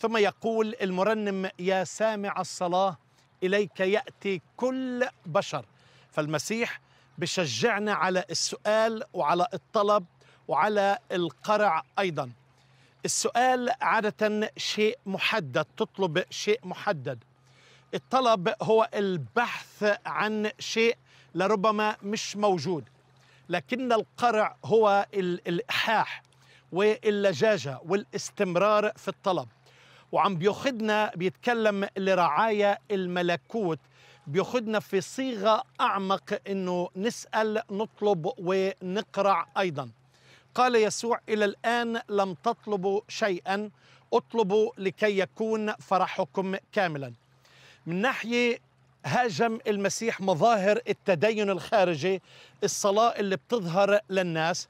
ثم يقول المرنم يا سامع الصلاة إليك يأتي كل بشر فالمسيح بشجعنا على السؤال وعلى الطلب وعلى القرع أيضا السؤال عادة شيء محدد تطلب شيء محدد الطلب هو البحث عن شيء لربما مش موجود لكن القرع هو الإلحاح واللجاجة والاستمرار في الطلب وعم بيأخذنا بيتكلم لرعايا الملكوت بيأخذنا في صيغة أعمق أنه نسأل نطلب ونقرع أيضا قال يسوع إلى الآن لم تطلبوا شيئا اطلبوا لكي يكون فرحكم كاملا من ناحية هاجم المسيح مظاهر التدين الخارجي الصلاة اللي بتظهر للناس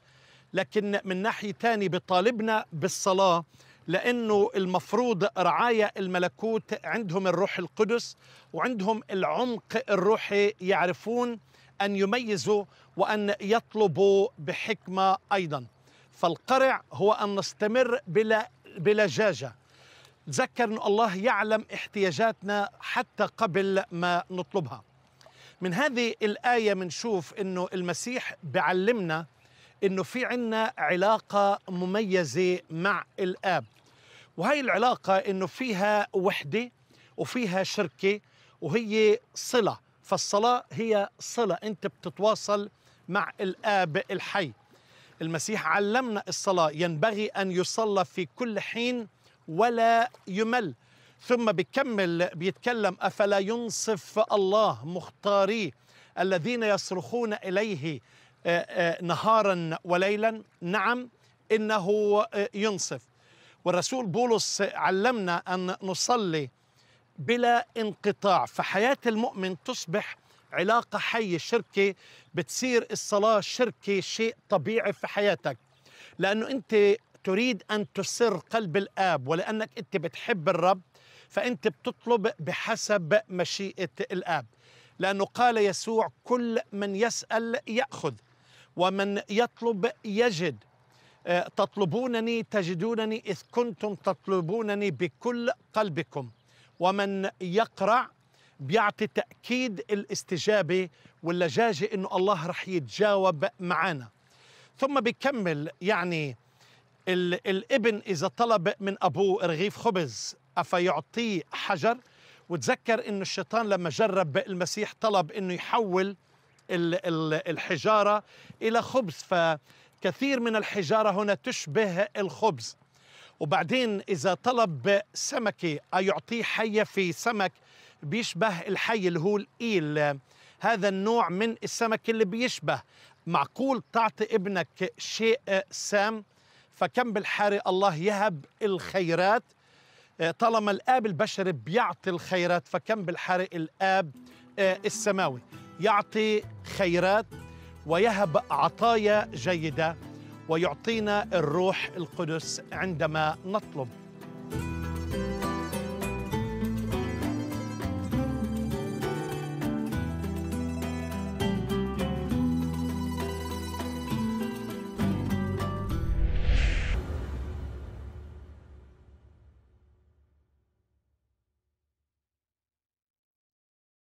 لكن من ناحية تاني بطالبنا بالصلاة لأنه المفروض رعايا الملكوت عندهم الروح القدس وعندهم العمق الروحي يعرفون أن يميزوا وأن يطلبوا بحكمة أيضا فالقرع هو أن نستمر بلا بلجاجة تذكر أن الله يعلم احتياجاتنا حتى قبل ما نطلبها من هذه الآية منشوف أنه المسيح بعلمنا انه في عنا علاقه مميزه مع الاب وهي العلاقه انه فيها وحده وفيها شركه وهي صله فالصلاه هي صله انت بتتواصل مع الاب الحي المسيح علمنا الصلاه ينبغي ان يصلى في كل حين ولا يمل ثم بيكمل بيتكلم افلا ينصف الله مختاريه الذين يصرخون اليه آه، آه، نهارا وليلا نعم إنه آه، ينصف والرسول بولس علمنا أن نصلي بلا انقطاع فحياة المؤمن تصبح علاقة حية شركة بتصير الصلاة شركة شيء طبيعي في حياتك لأنه أنت تريد أن تسر قلب الآب ولأنك أنت بتحب الرب فأنت بتطلب بحسب مشيئة الآب لأنه قال يسوع كل من يسأل يأخذ ومن يطلب يجد آه، تطلبونني تجدونني إذ كنتم تطلبونني بكل قلبكم ومن يقرع بيعطي تأكيد الاستجابة واللجاجة إنه الله رح يتجاوب معنا ثم بيكمل يعني الابن إذا طلب من أبوه رغيف خبز أفيعطيه حجر وتذكر إنه الشيطان لما جرب المسيح طلب إنه يحول الحجاره الى خبز فكثير من الحجاره هنا تشبه الخبز وبعدين اذا طلب سمكه يعطيه حيه في سمك بيشبه الحي اللي هو الايل هذا النوع من السمك اللي بيشبه معقول تعطي ابنك شيء سام فكم بالحاري الله يهب الخيرات طالما الاب البشري بيعطي الخيرات فكم بالحاري الاب السماوي يعطي خيرات ويهب عطايا جيده ويعطينا الروح القدس عندما نطلب